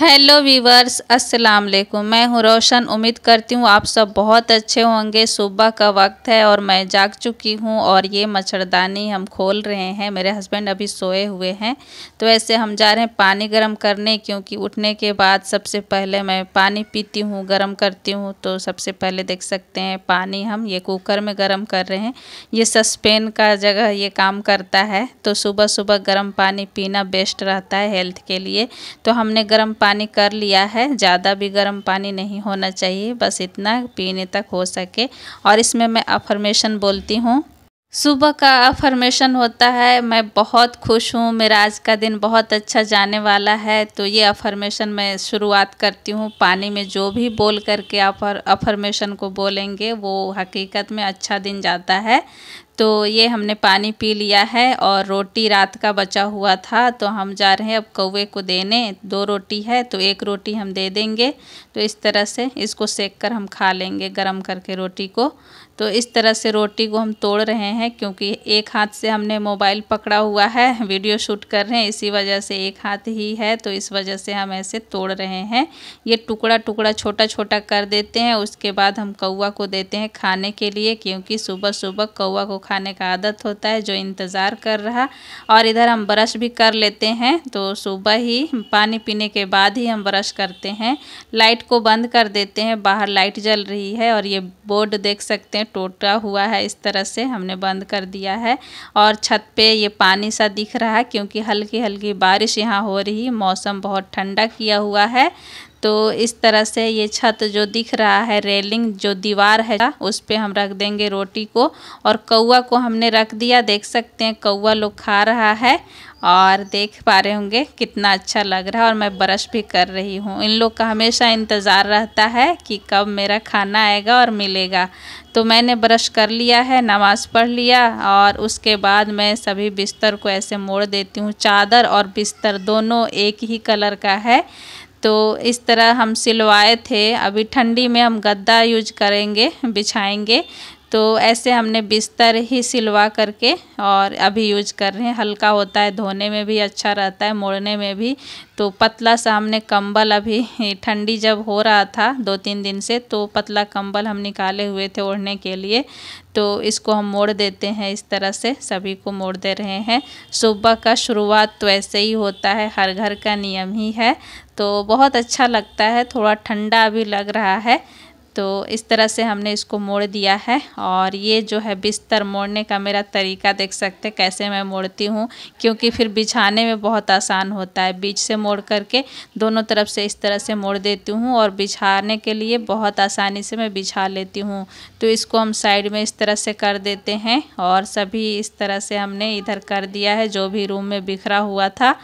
hello viewers अस्सलाम वालेकुम मैं हूँ रोशन उम्मीद करती हूँ आप सब बहुत अच्छे होंगे सुबह का वक्त है और मैं जाग चुकी हूँ और ये मच्छरदानी हम खोल रहे हैं मेरे हस्बैंड अभी सोए हुए हैं तो ऐसे हम जा रहे हैं पानी गर्म करने क्योंकि उठने के बाद सबसे पहले मैं पानी पीती हूँ गर्म करती हूँ तो सबसे पहले देख सकते हैं पानी हम ये कुकर में गर्म कर रहे हैं ये सस्पेन का जगह ये काम करता है तो सुबह सुबह गर्म पानी पीना बेस्ट रहता है हेल्थ के लिए तो हमने गर्म पानी कर लिया है ज़्यादा भी गर्म पानी नहीं होना चाहिए बस इतना पीने तक हो सके और इसमें मैं अफर्मेशन बोलती हूँ सुबह का अफर्मेशन होता है मैं बहुत खुश हूँ मेरा आज का दिन बहुत अच्छा जाने वाला है तो ये अफर्मेशन मैं शुरुआत करती हूँ पानी में जो भी बोल करके आप अफर्मेशन को बोलेंगे वो हकीकत में अच्छा दिन जाता है तो ये हमने पानी पी लिया है और रोटी रात का बचा हुआ था तो हम जा रहे हैं अब कौवे को देने दो रोटी है तो एक रोटी हम दे देंगे तो इस तरह से इसको सेक कर हम खा लेंगे गरम करके रोटी को तो इस तरह से रोटी को हम तोड़ रहे हैं क्योंकि एक हाथ से हमने मोबाइल पकड़ा हुआ है वीडियो शूट कर रहे हैं इसी वजह से एक हाथ ही है तो इस वजह से हम ऐसे तोड़ रहे हैं ये टुकड़ा टुकड़ा छोटा छोटा कर देते हैं उसके बाद हम कौवा को देते हैं खाने के लिए क्योंकि सुबह सुबह कौवा को खाने का आदत होता है जो इंतज़ार कर रहा और इधर हम ब्रश भी कर लेते हैं तो सुबह ही पानी पीने के बाद ही हम ब्रश करते हैं लाइट को बंद कर देते हैं बाहर लाइट जल रही है और ये बोर्ड देख सकते हैं टूटा हुआ है इस तरह से हमने बंद कर दिया है और छत पे ये पानी सा दिख रहा है क्योंकि हल्की हल्की बारिश यहाँ हो रही मौसम बहुत ठंडा किया हुआ है तो इस तरह से ये छत जो दिख रहा है रेलिंग जो दीवार है उस पर हम रख देंगे रोटी को और कौआ को हमने रख दिया देख सकते हैं कौआ लोग खा रहा है और देख पा रहे होंगे कितना अच्छा लग रहा है और मैं ब्रश भी कर रही हूँ इन लोग का हमेशा इंतज़ार रहता है कि कब मेरा खाना आएगा और मिलेगा तो मैंने ब्रश कर लिया है नमाज़ पढ़ लिया और उसके बाद मैं सभी बिस्तर को ऐसे मोड़ देती हूँ चादर और बिस्तर दोनों एक ही कलर का है तो इस तरह हम सिलवाए थे अभी ठंडी में हम गद्दा यूज करेंगे बिछाएंगे तो ऐसे हमने बिस्तर ही सिलवा करके और अभी यूज कर रहे हैं हल्का होता है धोने में भी अच्छा रहता है मोड़ने में भी तो पतला सा हमने कंबल अभी ठंडी जब हो रहा था दो तीन दिन से तो पतला कंबल हम निकाले हुए थे ओढ़ने के लिए तो इसको हम मोड़ देते हैं इस तरह से सभी को मोड़ दे रहे हैं सुबह का शुरुआत तो ऐसे ही होता है हर घर का नियम ही है तो बहुत अच्छा लगता है थोड़ा ठंडा अभी लग रहा है तो इस तरह से हमने इसको मोड़ दिया है और ये जो है बिस्तर मोड़ने का मेरा तरीका देख सकते हैं कैसे मैं मोड़ती हूँ क्योंकि फिर बिछाने में बहुत आसान होता है बीच से मोड़ करके दोनों तरफ से इस तरह से मोड़ देती हूँ और बिछाने के लिए बहुत आसानी से मैं बिछा लेती हूँ तो इसको हम साइड में इस तरह से कर देते हैं और सभी इस तरह से हमने इधर कर दिया है जो भी रूम में बिखरा हुआ था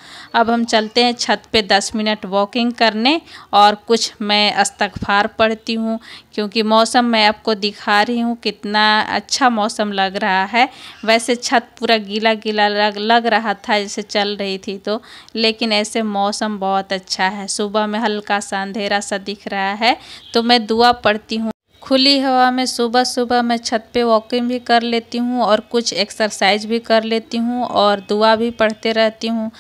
अब हम चलते हैं छत पर दस मिनट वॉकिंग करने और कुछ मैं अस्तगफार पढ़ती हूँ क्योंकि मौसम मैं आपको दिखा रही हूँ कितना अच्छा मौसम लग रहा है वैसे छत पूरा गीला गीला लग लग रहा था जैसे चल रही थी तो लेकिन ऐसे मौसम बहुत अच्छा है सुबह में हल्का सा अंधेरा सा दिख रहा है तो मैं दुआ पढ़ती हूँ खुली हवा में सुबह सुबह मैं छत पे वॉकिंग भी कर लेती हूँ और कुछ एक्सरसाइज भी कर लेती हूँ और दुआ भी पढ़ते रहती हूँ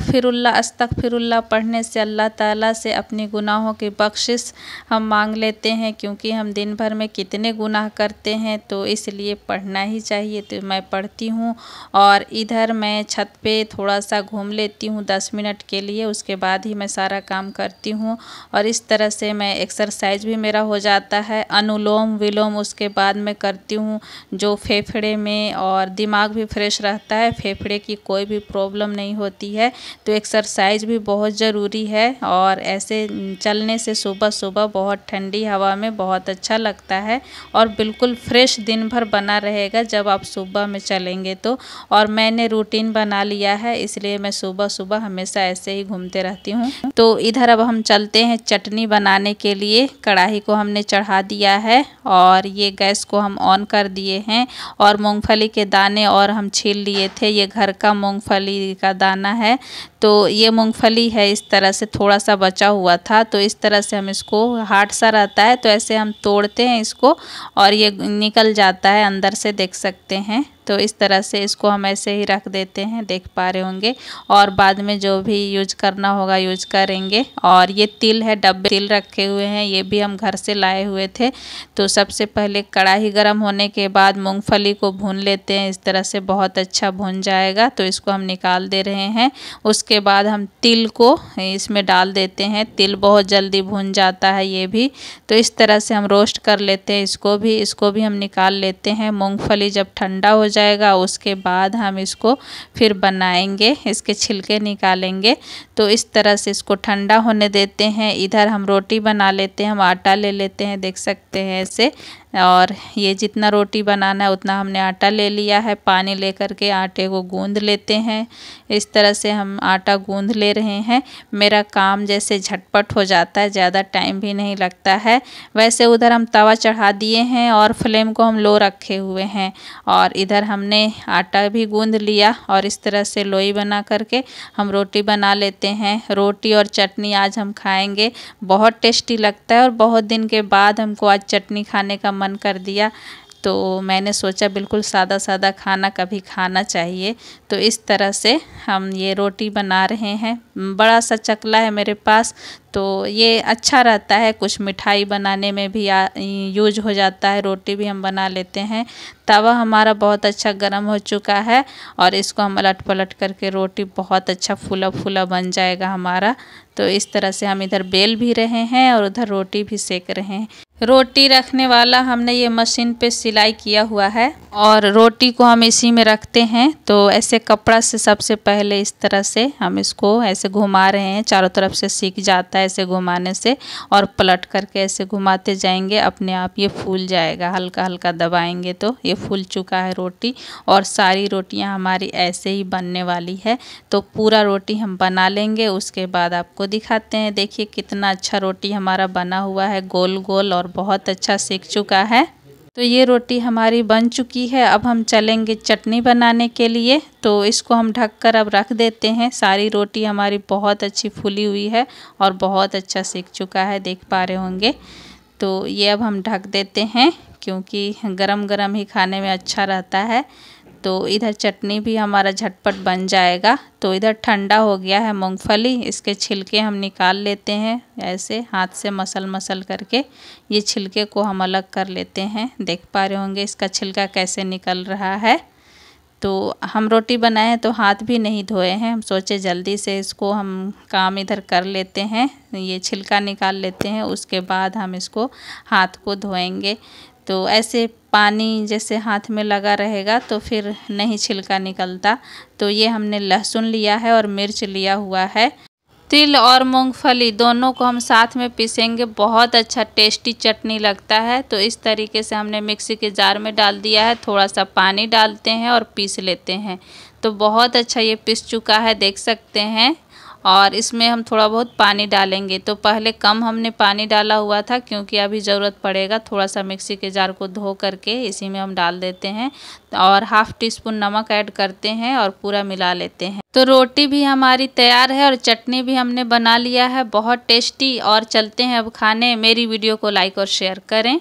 फिरुल्ला अस्तक फिरुल्ला पढ़ने से अल्लाह ताला से अपने गुनाहों की बख्शिश हम मांग लेते हैं क्योंकि हम दिन भर में कितने गुनाह करते हैं तो इसलिए पढ़ना ही चाहिए तो मैं पढ़ती हूँ और इधर मैं छत पर थोड़ा सा घूम लेती हूँ दस मिनट के लिए उसके बाद ही मैं सारा काम करती हूँ और इस तरह से मैं एक्सरसाइज भी मेरा हो जाता है अनुलोम विलोम उसके बाद में करती हूँ जो फेफड़े में और दिमाग भी फ्रेश रहता है फेफड़े की कोई भी प्रॉब्लम नहीं होती है तो एक्सरसाइज भी बहुत ज़रूरी है और ऐसे चलने से सुबह सुबह बहुत ठंडी हवा में बहुत अच्छा लगता है और बिल्कुल फ्रेश दिन भर बना रहेगा जब आप सुबह में चलेंगे तो और मैंने रूटीन बना लिया है इसलिए मैं सुबह सुबह हमेशा ऐसे ही घूमते रहती हूँ तो इधर अब हम चलते हैं चटनी बनाने के लिए कढ़ाई को हमने चढ़ा दिया दिया है और ये गैस को हम ऑन कर दिए हैं और मूंगफली के दाने और हम छील लिए थे ये घर का मूंगफली का दाना है तो ये मूंगफली है इस तरह से थोड़ा सा बचा हुआ था तो इस तरह से हम इसको हार्ड सा रहता है तो ऐसे हम तोड़ते हैं इसको और ये निकल जाता है अंदर से देख सकते हैं तो इस तरह से इसको हम ऐसे ही रख देते हैं देख पा रहे होंगे और बाद में जो भी यूज करना होगा यूज करेंगे और ये तिल है डब्बे तिल रखे हुए हैं ये भी हम घर से लाए हुए थे तो सबसे पहले कढ़ाई गर्म होने के बाद मूँगफली को भून लेते हैं इस तरह से बहुत अच्छा भून जाएगा तो इसको हम निकाल दे रहे हैं उसके बाद हम तिल को इसमें डाल देते हैं तिल बहुत जल्दी भून जाता है ये भी तो इस तरह से हम रोस्ट कर लेते हैं इसको भी इसको भी हम निकाल लेते हैं मूँगफली जब ठंडा हो जाएगा उसके बाद हम इसको फिर बनाएंगे इसके छिलके निकालेंगे तो इस तरह से इसको ठंडा होने देते हैं इधर हम रोटी बना लेते हैं हम आटा ले लेते हैं देख सकते हैं ऐसे और ये जितना रोटी बनाना है उतना हमने आटा ले लिया है पानी लेकर के आटे को गूंद लेते हैं इस तरह से हम आटा गूंद ले रहे हैं मेरा काम जैसे झटपट हो जाता है ज़्यादा टाइम भी नहीं लगता है वैसे उधर हम तवा चढ़ा दिए हैं और फ्लेम को हम लो रखे हुए हैं और इधर हमने आटा भी गूंद लिया और इस तरह से लोई बना करके हम रोटी बना लेते हैं रोटी और चटनी आज हम खाएँगे बहुत टेस्टी लगता है और बहुत दिन के बाद हमको आज चटनी खाने का मन कर दिया तो मैंने सोचा बिल्कुल सादा सादा खाना कभी खाना चाहिए तो इस तरह से हम ये रोटी बना रहे हैं बड़ा सा चकला है मेरे पास तो ये अच्छा रहता है कुछ मिठाई बनाने में भी आ, यूज हो जाता है रोटी भी हम बना लेते हैं तवा हमारा बहुत अच्छा गर्म हो चुका है और इसको हम पलट पलट करके रोटी बहुत अच्छा फूला फूला बन जाएगा हमारा तो इस तरह से हम इधर बेल भी रहे हैं और उधर रोटी भी सेक रहे हैं रोटी रखने वाला हमने ये मशीन पे सिलाई किया हुआ है और रोटी को हम इसी में रखते हैं तो ऐसे कपड़ा से सबसे पहले इस तरह से हम इसको ऐसे घुमा रहे हैं चारों तरफ से सीख जाता है ऐसे घुमाने से और पलट करके ऐसे घुमाते जाएंगे अपने आप ये फूल जाएगा हल्का हल्का दबाएंगे तो ये फूल चुका है रोटी और सारी रोटियाँ हमारी ऐसे ही बनने वाली है तो पूरा रोटी हम बना लेंगे उसके बाद आपको दिखाते हैं देखिए कितना अच्छा रोटी हमारा बना हुआ है गोल गोल और और बहुत अच्छा सीख चुका है तो ये रोटी हमारी बन चुकी है अब हम चलेंगे चटनी बनाने के लिए तो इसको हम ढक कर अब रख देते हैं सारी रोटी हमारी बहुत अच्छी फूली हुई है और बहुत अच्छा सीख चुका है देख पा रहे होंगे तो ये अब हम ढक देते हैं क्योंकि गरम गरम ही खाने में अच्छा रहता है तो इधर चटनी भी हमारा झटपट बन जाएगा तो इधर ठंडा हो गया है मूंगफली इसके छिलके हम निकाल लेते हैं ऐसे हाथ से मसल मसल करके ये छिलके को हम अलग कर लेते हैं देख पा रहे होंगे इसका छिलका कैसे निकल रहा है तो हम रोटी बनाए हैं तो हाथ भी नहीं धोए हैं हम सोचे जल्दी से इसको हम काम इधर कर लेते हैं ये छिलका निकाल लेते हैं उसके बाद हम इसको हाथ को धोएंगे तो ऐसे पानी जैसे हाथ में लगा रहेगा तो फिर नहीं छिलका निकलता तो ये हमने लहसुन लिया है और मिर्च लिया हुआ है तिल और मूंगफली दोनों को हम साथ में पीसेंगे बहुत अच्छा टेस्टी चटनी लगता है तो इस तरीके से हमने मिक्सी के जार में डाल दिया है थोड़ा सा पानी डालते हैं और पीस लेते हैं तो बहुत अच्छा ये पीस चुका है देख सकते हैं और इसमें हम थोड़ा बहुत पानी डालेंगे तो पहले कम हमने पानी डाला हुआ था क्योंकि अभी ज़रूरत पड़ेगा थोड़ा सा मिक्सी के जार को धो करके इसी में हम डाल देते हैं और हाफ़ टी स्पून नमक ऐड करते हैं और पूरा मिला लेते हैं तो रोटी भी हमारी तैयार है और चटनी भी हमने बना लिया है बहुत टेस्टी और चलते हैं अब खाने मेरी वीडियो को लाइक और शेयर करें